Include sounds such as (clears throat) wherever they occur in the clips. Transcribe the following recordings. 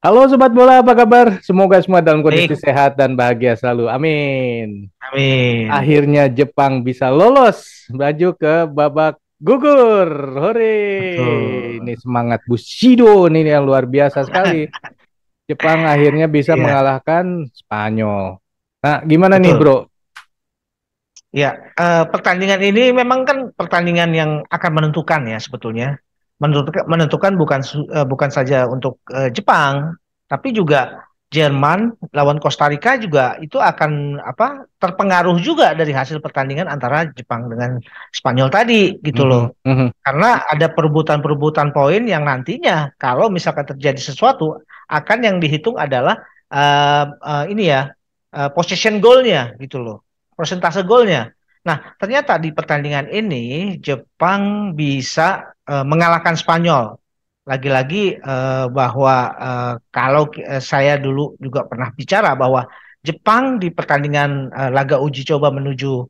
Halo sobat bola, apa kabar? Semoga semua dalam kondisi Baik. sehat dan bahagia selalu. Amin. Amin. Akhirnya Jepang bisa lolos baju ke babak gugur. Hore. Ini semangat Bushido ini yang luar biasa sekali. (laughs) Jepang akhirnya bisa yeah. mengalahkan Spanyol. Nah, gimana Betul. nih, Bro? Ya, uh, pertandingan ini memang kan pertandingan yang akan menentukan ya sebetulnya menentukan, menentukan bukan uh, bukan saja untuk uh, Jepang tapi juga Jerman lawan Costa Rica juga itu akan apa terpengaruh juga dari hasil pertandingan antara Jepang dengan Spanyol tadi gitu loh. Mm -hmm. Karena ada perebutan-perebutan poin yang nantinya kalau misalkan terjadi sesuatu akan yang dihitung adalah uh, uh, ini ya uh, possession goalnya gitu loh, persentase golnya. Nah ternyata di pertandingan ini Jepang bisa uh, mengalahkan Spanyol. Lagi-lagi uh, bahwa uh, kalau saya dulu juga pernah bicara bahwa Jepang di pertandingan uh, laga uji coba menuju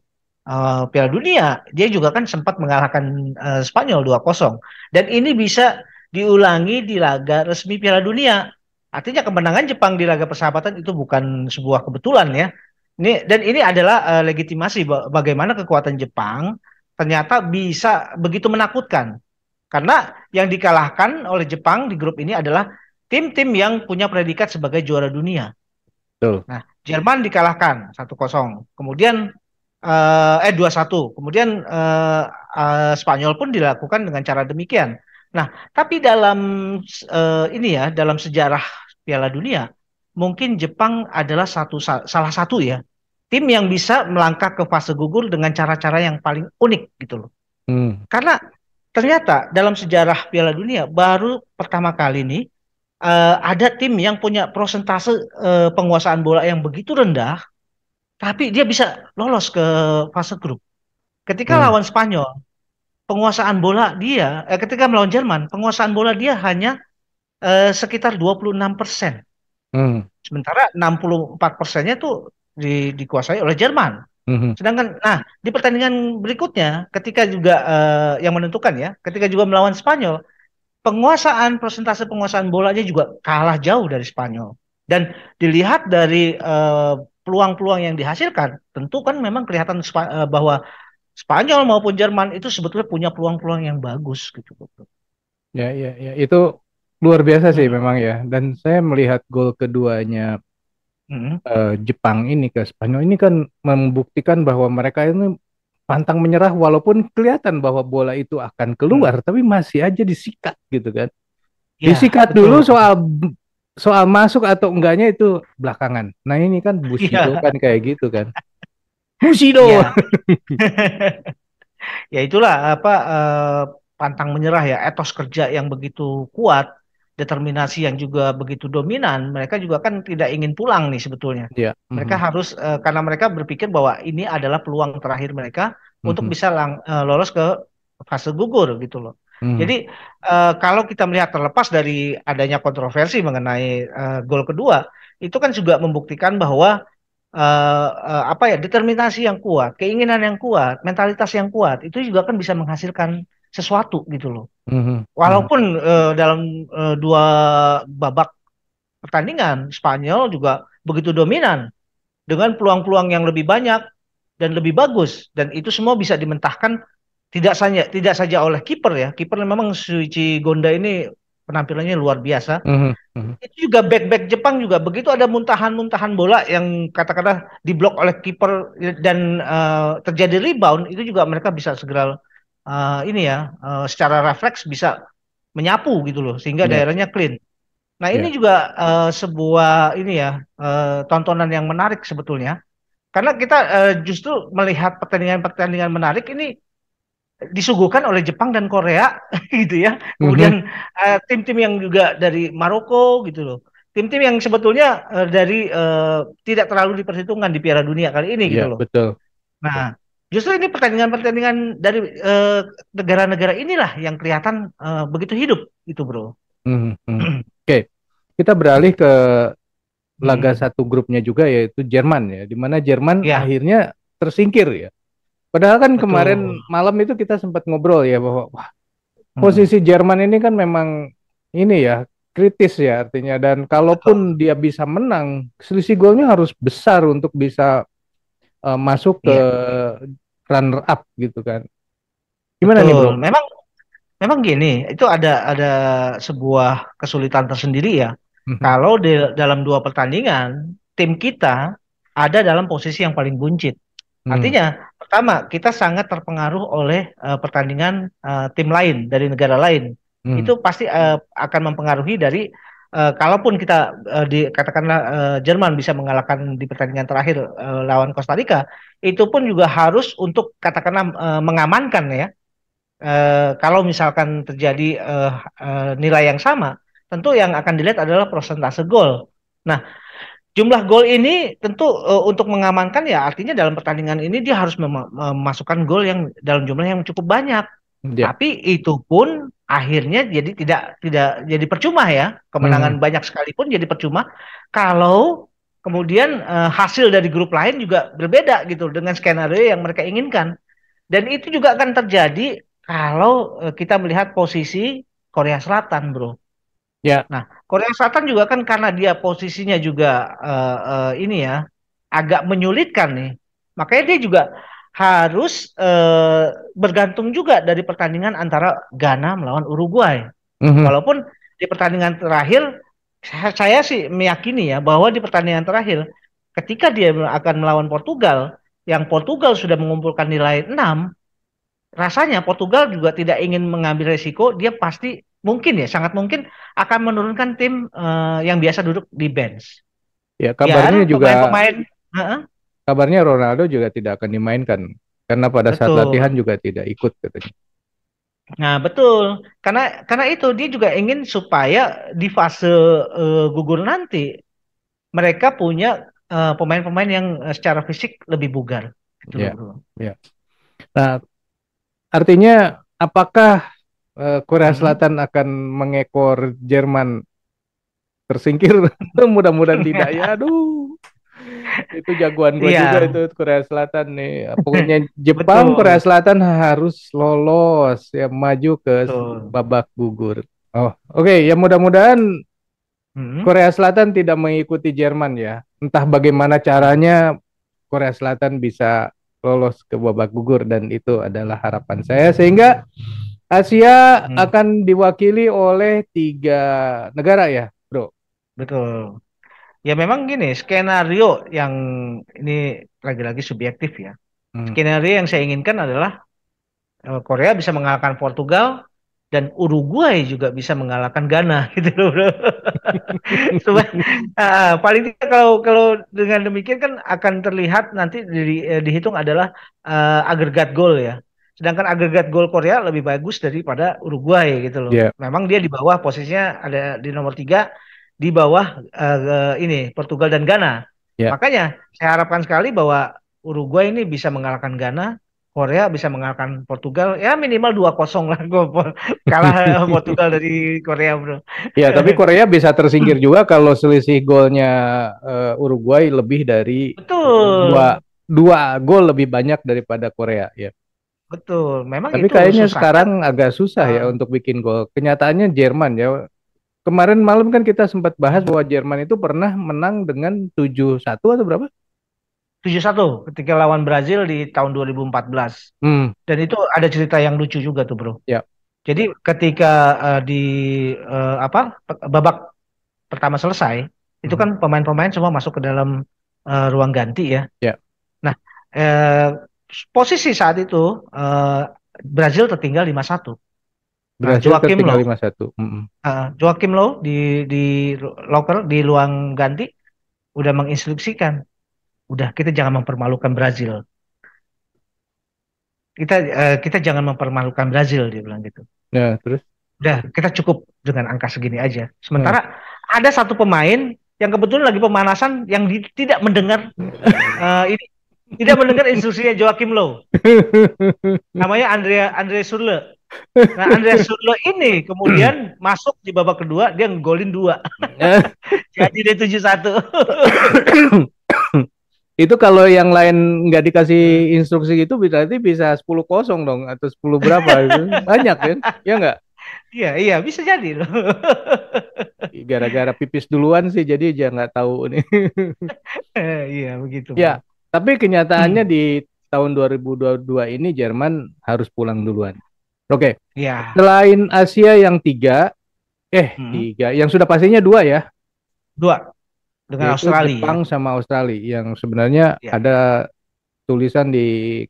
uh, Piala Dunia, dia juga kan sempat mengalahkan uh, Spanyol 2-0. Dan ini bisa diulangi di laga resmi Piala Dunia. Artinya kemenangan Jepang di laga persahabatan itu bukan sebuah kebetulan ya. Ini dan ini adalah uh, legitimasi bagaimana kekuatan Jepang ternyata bisa begitu menakutkan karena yang dikalahkan oleh Jepang di grup ini adalah tim-tim yang punya predikat sebagai juara dunia. Betul. Nah, Jerman dikalahkan 1-0. Kemudian eh 2-1. Eh, Kemudian eh, eh, Spanyol pun dilakukan dengan cara demikian. Nah, tapi dalam eh, ini ya, dalam sejarah Piala Dunia, mungkin Jepang adalah satu salah satu ya tim yang bisa melangkah ke fase gugur dengan cara-cara yang paling unik gitu loh. Hmm. Karena ternyata dalam sejarah Piala Dunia baru pertama kali ini uh, ada tim yang punya prosentase uh, penguasaan bola yang begitu rendah, tapi dia bisa lolos ke fase grup. Ketika hmm. lawan Spanyol, penguasaan bola dia, eh, ketika melawan Jerman, penguasaan bola dia hanya eh, sekitar 26 persen. Hmm. Sementara 64 persennya itu di, dikuasai oleh Jerman hmm Sedangkan nah di pertandingan berikutnya ketika juga uh, yang menentukan ya, ketika juga melawan Spanyol, penguasaan persentase penguasaan bolanya juga kalah jauh dari Spanyol. Dan dilihat dari uh, peluang-peluang yang dihasilkan, tentu kan memang kelihatan Sp- uh, eh, bahwa Spanyol maupun Jerman itu sebetulnya punya peluang-peluang yang bagus gitu. Ya, ya, ya. Itu luar biasa sih hmm. memang ya. Dan saya melihat gol keduanya hmm. uh, Jepang ini ke Spanyol ini kan membuktikan bahwa mereka ini pantang menyerah walaupun kelihatan bahwa bola itu akan keluar hmm. tapi masih aja disikat gitu kan. Ya, disikat betul. dulu soal soal masuk atau enggaknya itu belakangan. Nah, ini kan Bushido ya. kan kayak gitu kan. (laughs) Bushido. Ya. (laughs) ya itulah apa uh, pantang menyerah ya, etos kerja yang begitu kuat determinasi yang juga begitu dominan, mereka juga kan tidak ingin pulang nih sebetulnya. Yeah. Mm-hmm. Mereka mhm. harus uh, karena mereka berpikir bahwa ini adalah peluang terakhir mereka mm-hmm. untuk mhm. bisa lang- uh, lolos ke fase gugur gitu loh. Mm-hmm. Jadi uh, kalau kita melihat terlepas dari adanya kontroversi mengenai uh, gol kedua, itu kan juga membuktikan bahwa uh, uh, apa ya determinasi yang kuat, keinginan yang kuat, mentalitas yang kuat itu juga kan bisa menghasilkan sesuatu gitu loh. Mm-hmm. Walaupun mm-hmm. Uh, dalam uh, dua babak pertandingan Spanyol juga begitu dominan dengan peluang-peluang yang lebih banyak dan lebih bagus dan itu semua bisa dimentahkan tidak saja tidak saja oleh kiper ya. Kiper memang Suci Gonda ini penampilannya luar biasa. Mm-hmm. mm-hmm. Itu juga back-back Jepang juga begitu ada muntahan-muntahan bola yang katakanlah diblok oleh kiper dan uh, terjadi rebound itu juga mereka bisa segera uh, ini ya uh, secara refleks bisa menyapu gitu loh sehingga yeah. daerahnya clean. Nah ini yeah. juga uh, sebuah ini ya uh, tontonan yang menarik sebetulnya karena kita uh, justru melihat pertandingan-pertandingan menarik ini disuguhkan oleh Jepang dan Korea (laughs) gitu ya. Mhm. Kemudian tim-tim mm -hmm. uh, yang juga dari Maroko gitu loh. Tim-tim yang sebetulnya uh, dari uh, tidak terlalu diperhitungkan di Piala Dunia kali ini yeah, gitu iya, loh. betul. Nah, justru ini pertandingan-pertandingan dari eh, negara-negara inilah yang kelihatan eh, begitu hidup itu bro. Mm -hmm. hmm. (clears throat) Oke, okay. kita beralih ke laga hmm. satu grupnya juga yaitu Jerman ya, di mana Jerman ya. akhirnya tersingkir ya. Padahal kan Betul. kemarin malam itu kita sempat ngobrol ya bahwa wah hmm. posisi hmm. Jerman ini kan memang ini ya kritis ya artinya dan kalaupun Betul. dia bisa menang selisih golnya harus besar untuk bisa uh, masuk ke yeah runner up gitu kan. Gimana Betul. nih bro? Memang memang gini, itu ada ada sebuah kesulitan tersendiri ya. Hmm. Kalau di, dalam dua pertandingan tim kita ada dalam posisi yang paling buncit. Mm. Artinya pertama kita sangat terpengaruh oleh uh, pertandingan uh, tim lain dari negara lain. Mm. Itu pasti uh, akan mempengaruhi dari uh, kalaupun kita uh, eh, dikatakanlah uh, eh, Jerman bisa mengalahkan di pertandingan terakhir uh, lawan Costa Rica, itu pun juga harus untuk katakanlah uh, mengamankan ya. Uh, kalau misalkan terjadi uh, uh, nilai yang sama, tentu yang akan dilihat adalah persentase gol. Nah, jumlah gol ini tentu uh, untuk mengamankan ya artinya dalam pertandingan ini dia harus mem memasukkan gol yang dalam jumlah yang cukup banyak. Yeah. Tapi itu pun akhirnya jadi tidak tidak jadi percuma ya kemenangan hmm. banyak sekalipun jadi percuma kalau kemudian uh, hasil dari grup lain juga berbeda gitu dengan skenario yang mereka inginkan dan itu juga akan terjadi kalau uh, kita melihat posisi Korea Selatan bro ya yeah. nah Korea Selatan juga kan karena dia posisinya juga uh, uh, ini ya agak menyulitkan nih makanya dia juga harus uh, bergantung juga dari pertandingan antara Ghana melawan Uruguay. Mm-hmm. Walaupun di pertandingan terakhir saya sih meyakini ya bahwa di pertandingan terakhir ketika dia akan melawan Portugal yang Portugal sudah mengumpulkan nilai 6 rasanya Portugal juga tidak ingin mengambil resiko dia pasti mungkin ya sangat mungkin akan menurunkan tim uh, yang biasa duduk di bench. Ya kabarnya ya, juga pemain, -pemain uh -uh kabarnya Ronaldo juga tidak akan dimainkan karena pada betul. saat latihan juga tidak ikut katanya. Nah, betul. Karena karena itu dia juga ingin supaya di fase uh, gugur nanti mereka punya eh, pemain-pemain uh, yang eh, secara fisik lebih bugar ya, ya. Nah, artinya apakah uh, Korea hmm. Selatan akan mengekor Jerman tersingkir? (laughs) Mudah-mudahan (laughs) tidak ya. Aduh itu jagoan gue yeah. juga itu Korea Selatan nih. Pokoknya (laughs) Jepang Betul. Korea Selatan harus lolos ya maju ke Betul. babak gugur. Oh, oke okay. ya mudah-mudahan hmm. Korea Selatan tidak mengikuti Jerman ya. Entah bagaimana caranya Korea Selatan bisa lolos ke babak gugur dan itu adalah harapan saya sehingga Asia hmm. akan diwakili oleh tiga negara ya, Bro. Betul. Ya memang gini, skenario yang ini lagi-lagi subjektif ya. Hmm. Skenario yang saya inginkan adalah eh, Korea bisa mengalahkan Portugal dan Uruguay juga bisa mengalahkan Ghana (laughs) gitu loh. Bro. (laughs) Cuma, uh, paling tidak kalau kalau dengan demikian kan akan terlihat nanti di, eh, dihitung adalah uh, agregat gol ya. Sedangkan agregat gol Korea lebih bagus daripada Uruguay gitu loh. Yeah. Memang dia di bawah posisinya ada di nomor tiga di bawah uh, ini Portugal dan Ghana. Yeah. Makanya saya harapkan sekali bahwa Uruguay ini bisa mengalahkan Ghana, Korea bisa mengalahkan Portugal. Ya minimal 2-0 lah gue kalah (laughs) Portugal dari Korea, Bro. Ya, tapi (laughs) Korea bisa tersingkir juga kalau selisih golnya uh, Uruguay lebih dari Betul. dua dua gol lebih banyak daripada Korea, ya. Betul, memang Tapi itu kayaknya susah. sekarang agak susah ya ah. untuk bikin gol. Kenyataannya Jerman ya kemarin malam kan kita sempat bahas bahwa Jerman itu pernah menang dengan 7-1 atau berapa? 7-1 ketika lawan Brazil di tahun 2014. Hmm. Dan itu ada cerita yang lucu juga tuh, Bro. Ya. Jadi ketika uh, di uh, apa babak pertama selesai, hmm. itu kan pemain-pemain semua masuk ke dalam uh, ruang ganti ya. Ya. Nah, eh, posisi saat itu eh, Brazil tertinggal 5-1. Berhasil nah, Joakim Low. Joakim lo di di locker di luang ganti udah menginstruksikan. Udah kita jangan mempermalukan Brazil. Kita uh, kita jangan mempermalukan Brazil dia bilang gitu. Ya, terus udah kita cukup dengan angka segini aja. Sementara hmm. ada satu pemain yang kebetulan lagi pemanasan yang di, tidak mendengar uh, (laughs) ini tidak mendengar instruksinya Joakim Low. (laughs) Namanya Andrea Andrea Surle. Nah Andreas Surlo ini kemudian (clears throat) masuk di babak kedua dia nggolin dua. (clears throat) Jadi dia tujuh satu. (clears throat) itu kalau yang lain nggak dikasih instruksi gitu berarti bisa sepuluh kosong dong atau sepuluh berapa itu banyak kan ya nggak iya iya bisa jadi loh gara-gara pipis duluan sih jadi dia nggak tahu ini (laughs) iya begitu ya tapi kenyataannya hmm. di tahun 2022 ini Jerman harus pulang duluan Oke. Okay. Ya. Selain Asia yang tiga, eh hmm. tiga, yang sudah pastinya dua ya? Dua. Dengan Yaitu Australia. Jepang sama Australia yang sebenarnya ya. ada tulisan di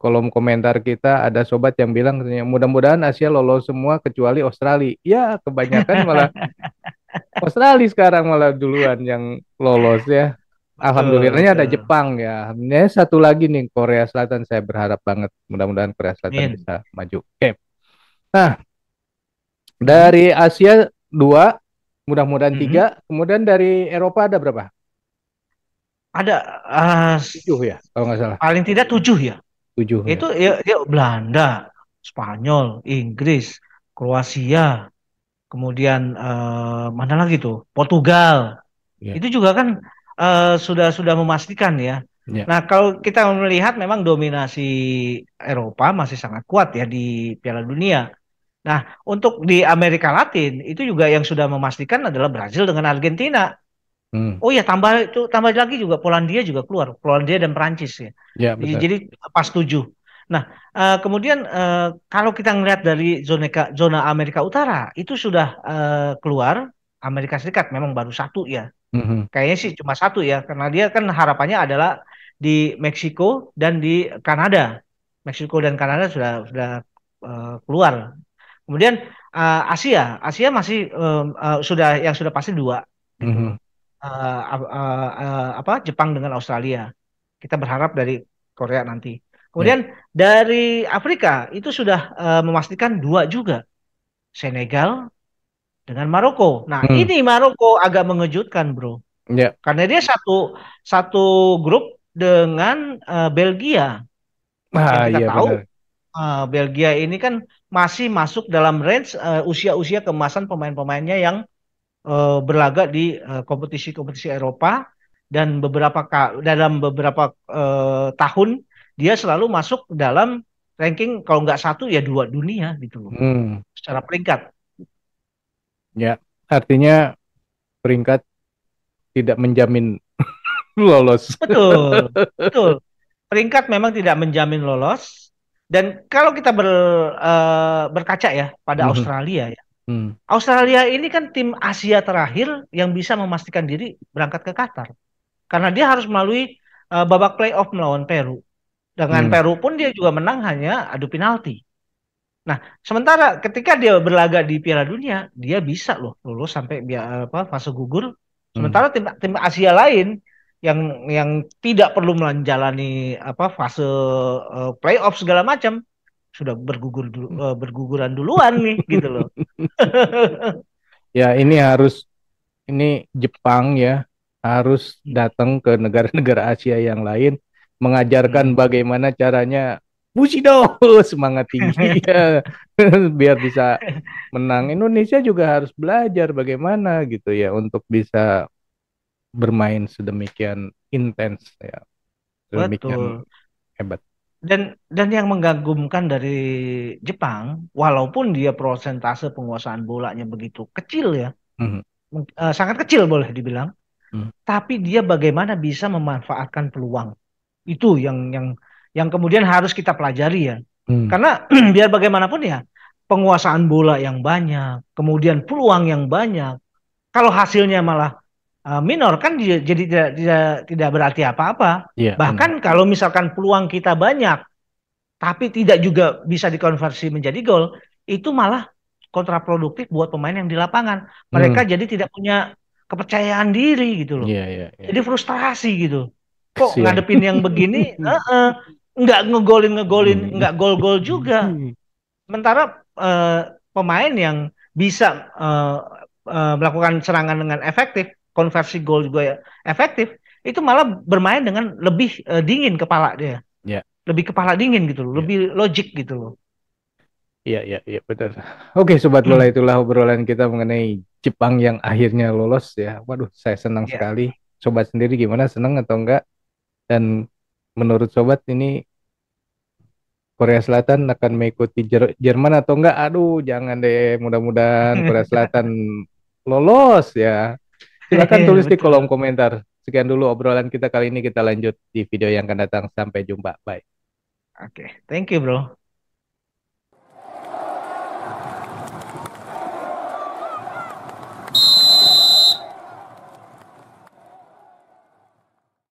kolom komentar kita ada sobat yang bilang mudah-mudahan Asia lolos semua kecuali Australia. Ya kebanyakan malah (laughs) Australia sekarang malah duluan yang lolos ya. Alhamdulillahnya ada Jepang ya. Ini satu lagi nih Korea Selatan saya berharap banget mudah-mudahan Korea Selatan Min. bisa maju. Oke. Okay. Nah, dari Asia dua, mudah-mudahan mm -hmm. tiga. Kemudian dari Eropa ada berapa? Ada uh, tujuh ya, kalau nggak salah. Paling tidak tujuh ya. Tujuh. Ya. Itu ya, ya Belanda, Spanyol, Inggris, Kroasia, kemudian uh, mana lagi tuh? Portugal. Yeah. Itu juga kan uh, sudah sudah memastikan ya. ya. Nah kalau kita melihat memang dominasi Eropa masih sangat kuat ya di Piala Dunia. Nah untuk di Amerika Latin itu juga yang sudah memastikan adalah Brazil dengan Argentina. Hmm. Oh ya tambah itu tambah lagi juga Polandia juga keluar Polandia dan Perancis ya. ya jadi, Jadi pas tujuh. Nah uh, kemudian uh, kalau kita melihat dari zona zona Amerika Utara itu sudah uh, keluar Amerika Serikat memang baru satu ya Mm-hmm. Kayaknya sih cuma satu ya, karena dia kan harapannya adalah di Meksiko dan di Kanada. Meksiko dan Kanada sudah sudah uh, keluar. Kemudian uh, Asia, Asia masih um, uh, sudah yang sudah pasti dua. Gitu. Mm-hmm. Uh, uh, uh, uh, apa Jepang dengan Australia. Kita berharap dari Korea nanti. Kemudian ya. dari Afrika itu sudah uh, memastikan dua juga. Senegal dengan Maroko. Nah, hmm. ini Maroko agak mengejutkan, Bro. Ya. Karena dia satu satu grup dengan uh, Belgia. Ah, yang kita iya, tahu Uh, Belgia ini kan masih masuk dalam range usia eh, usia-usia kemasan pemain-pemainnya yang uh, berlaga di kompetisi-kompetisi uh, Eropa dan beberapa dalam beberapa uh, tahun dia selalu masuk dalam ranking kalau nggak satu ya dua dunia gitu loh hmm. secara peringkat. Ya, artinya peringkat tidak menjamin (laughs) lolos. Betul, betul. Peringkat memang tidak menjamin lolos. Dan kalau kita ber, uh, berkaca ya pada hmm Australia ya, Hmm. Australia ini kan tim Asia terakhir yang bisa memastikan diri berangkat ke Qatar. Karena dia harus melalui uh, babak playoff melawan Peru. Dengan hmm. Peru pun dia juga menang hanya adu penalti. Nah, sementara ketika dia berlaga di Piala Dunia, dia bisa loh lulus sampai biar apa fase gugur. Sementara hmm. tim tim Asia lain yang yang tidak perlu menjalani apa fase uh, playoff segala macam sudah bergugur uh, berguguran duluan nih gitu loh. (laughs) ya, ini harus ini Jepang ya harus hmm. datang ke negara-negara Asia yang lain mengajarkan hmm. bagaimana caranya Bushido (laughs) semangat tinggi (laughs) biar bisa menang. Indonesia juga harus belajar bagaimana gitu ya untuk bisa bermain sedemikian intens ya. Sedemikian Betul. hebat. Dan dan yang menggagumkan dari Jepang, walaupun dia prosentase penguasaan bolanya begitu kecil ya, mm -hmm. uh, sangat kecil boleh dibilang, mm. tapi dia bagaimana bisa memanfaatkan peluang itu yang yang yang kemudian harus kita pelajari ya. Hmm. Karena (clears throat) biar bagaimanapun ya penguasaan bola yang banyak, kemudian peluang yang banyak. Kalau hasilnya malah uh, minor kan jadi tidak tidak tidak berarti apa-apa. Yeah, iya, Bahkan hmm. kalau misalkan peluang kita banyak tapi tidak juga bisa dikonversi menjadi gol, itu malah kontraproduktif buat pemain yang di lapangan. Mereka hmm. jadi tidak punya kepercayaan diri gitu loh. Yeah, yeah, yeah. Jadi frustrasi gitu. Kok Kesian. ngadepin yang begini? uh (laughs) -uh nggak ngegolin ngegolin hmm. nggak gol-gol juga hmm. sementara uh, pemain yang bisa uh, uh, melakukan serangan dengan efektif konversi gol juga ya efektif itu malah bermain dengan lebih uh, dingin kepala dia yeah. lebih kepala dingin gitu loh yeah. lebih logik gitu loh Iya, iya, iya, betul. Oke, sobat Lola hmm. itulah obrolan kita mengenai Jepang yang akhirnya lolos ya. Waduh, saya senang yeah. sekali. Sobat sendiri gimana? Senang atau enggak? Dan menurut sobat ini Korea Selatan akan mengikuti Jer Jerman atau enggak? Aduh, jangan deh. Mudah-mudahan Korea Selatan (laughs) lolos ya. Silakan tulis di kolom komentar. Sekian dulu obrolan kita kali ini. Kita lanjut di video yang akan datang. Sampai jumpa. Bye. Oke, okay. thank you, bro.